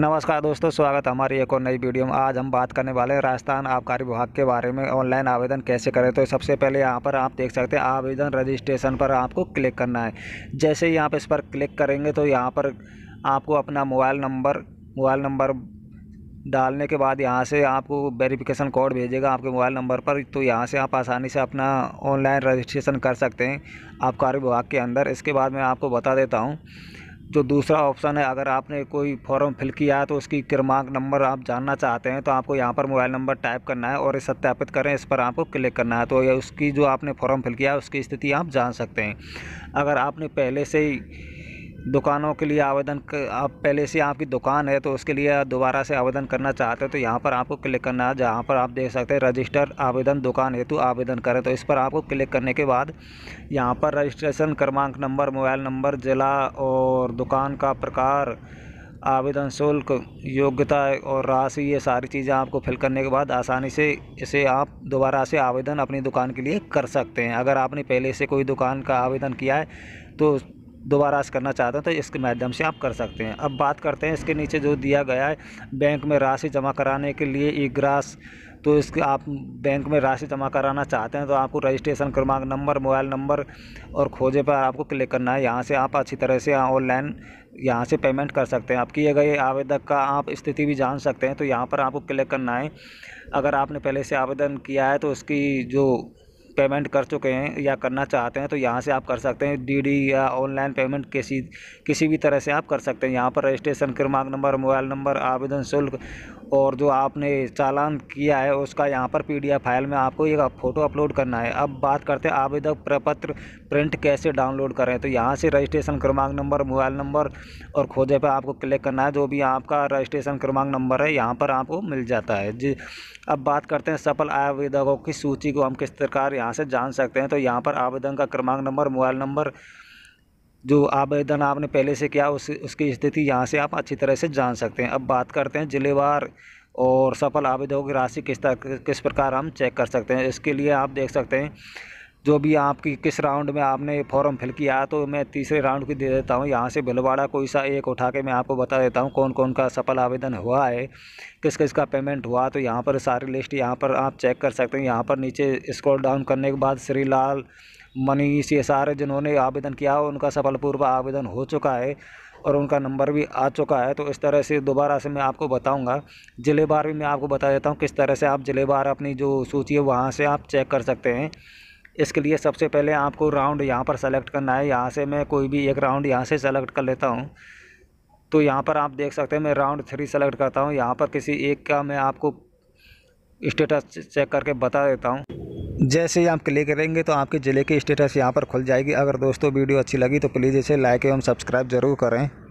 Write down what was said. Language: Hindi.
नमस्कार दोस्तों स्वागत है हमारी एक और नई वीडियो में आज हम बात करने वाले हैं राजस्थान आबकारी विभाग के बारे में ऑनलाइन आवेदन कैसे करें तो सबसे पहले यहाँ पर आप देख सकते हैं आवेदन रजिस्ट्रेशन पर आपको क्लिक करना है जैसे ही आप इस पर क्लिक करेंगे तो यहाँ पर आपको अपना मोबाइल नंबर मोबाइल नंबर डालने के बाद यहाँ से आपको वेरिफिकेशन कोड भेजेगा आपके मोबाइल नंबर पर तो यहाँ से आप आसानी से अपना ऑनलाइन रजिस्ट्रेशन कर सकते हैं आबकारी विभाग के अंदर इसके बाद मैं आपको बता देता हूँ जो दूसरा ऑप्शन है अगर आपने कोई फॉर्म फिल किया है तो उसकी क्रमांक नंबर आप जानना चाहते हैं तो आपको यहाँ पर मोबाइल नंबर टाइप करना है और सत्यापित करें इस पर आपको क्लिक करना है तो ये उसकी जो आपने फॉर्म फिल किया है उसकी स्थिति आप जान सकते हैं अगर आपने पहले से ही दुकानों के लिए आवेदन आप पहले से आपकी दुकान है तो उसके लिए दोबारा से आवेदन करना चाहते हो तो यहाँ पर आपको क्लिक करना है जहाँ पर आप देख सकते हैं रजिस्टर आवेदन दुकान हेतु आवेदन करें तो इस पर आपको क्लिक करने के बाद यहाँ पर रजिस्ट्रेशन क्रमांक नंबर मोबाइल नंबर ज़िला और दुकान का प्रकार आवेदन शुल्क योग्यता और राशि ये सारी चीज़ें आपको फिल करने के बाद आसानी से इसे आप दोबारा से आवेदन अपनी दुकान के लिए कर सकते हैं अगर आपने पहले से कोई दुकान का आवेदन किया है तो दोबारा से करना चाहते हैं तो इसके माध्यम से आप कर सकते हैं अब बात करते हैं इसके नीचे जो दिया गया है बैंक में राशि जमा कराने के लिए ई ग्रास तो इसके आप बैंक में राशि जमा कराना चाहते हैं तो आपको रजिस्ट्रेशन क्रमांक नंबर मोबाइल नंबर और खोजे पर आपको क्लिक करना है यहाँ से आप अच्छी तरह से ऑनलाइन यहाँ से पेमेंट कर सकते हैं आप किए गए आवेदक का आप स्थिति भी जान सकते हैं तो यहाँ पर आपको क्लिक करना है अगर आपने पहले से आवेदन किया है तो उसकी जो पेमेंट कर चुके हैं या करना चाहते हैं तो यहाँ से आप कर सकते हैं डीडी या ऑनलाइन पेमेंट किसी किसी भी तरह से आप कर सकते हैं यहाँ पर रजिस्ट्रेशन क्रमांक नंबर मोबाइल नंबर आवेदन शुल्क और जो आपने चालान किया है उसका यहाँ पर पी फाइल में आपको एक फ़ोटो अपलोड करना है अब बात करते हैं आवेदक प्रपत्र प्रिंट कैसे डाउनलोड करें तो यहाँ से रजिस्ट्रेशन क्रमांक नंबर मोबाइल नंबर और खोजे पर आपको क्लिक करना है जो भी आपका रजिस्ट्रेशन क्रमांक नंबर है यहाँ पर आपको मिल जाता है जी अब बात करते हैं सफल आवेदकों की सूची को हम किस प्रकार यहाँ यहाँ से जान सकते हैं तो यहाँ पर आवेदन का क्रमांक नंबर मोबाइल नंबर जो आवेदन आपने पहले से किया उस उसकी स्थिति यहाँ से आप अच्छी तरह से जान सकते हैं अब बात करते हैं जिलेवार और सफल आवेदकों की राशि किस तरह किस प्रकार हम चेक कर सकते हैं इसके लिए आप देख सकते हैं जो भी आपकी किस राउंड में आपने फॉर्म फिल किया तो मैं तीसरे राउंड की दे देता हूँ यहाँ से भिलवाड़ा कोई सा एक उठा के मैं आपको बता देता हूँ कौन कौन का सफल आवेदन हुआ है किस किस का पेमेंट हुआ तो यहाँ पर सारी लिस्ट यहाँ पर आप चेक कर सकते हैं यहाँ पर नीचे स्क्रॉल डाउन करने के बाद श्री लाल मनीष ये सारे जिन्होंने आवेदन किया उनका सफलपूर्व आवेदन हो चुका है और उनका नंबर भी आ चुका है तो इस तरह से दोबारा से मैं आपको बताऊंगा बार भी मैं आपको बता देता हूँ किस तरह से आप जिले बार अपनी जो सूची है वहाँ से आप चेक कर सकते हैं इसके लिए सबसे पहले आपको राउंड यहाँ पर सेलेक्ट करना है यहाँ से मैं कोई भी एक राउंड यहाँ से सेलेक्ट कर लेता हूँ तो यहाँ पर आप देख सकते हैं मैं राउंड थ्री सेलेक्ट करता हूँ यहाँ पर किसी एक का मैं आपको स्टेटस चेक करके बता देता हूँ जैसे ही आप क्लिक करेंगे तो आपके ज़िले की स्टेटस यहाँ पर खुल जाएगी अगर दोस्तों वीडियो अच्छी लगी तो प्लीज़ इसे लाइक एवं सब्सक्राइब ज़रूर करें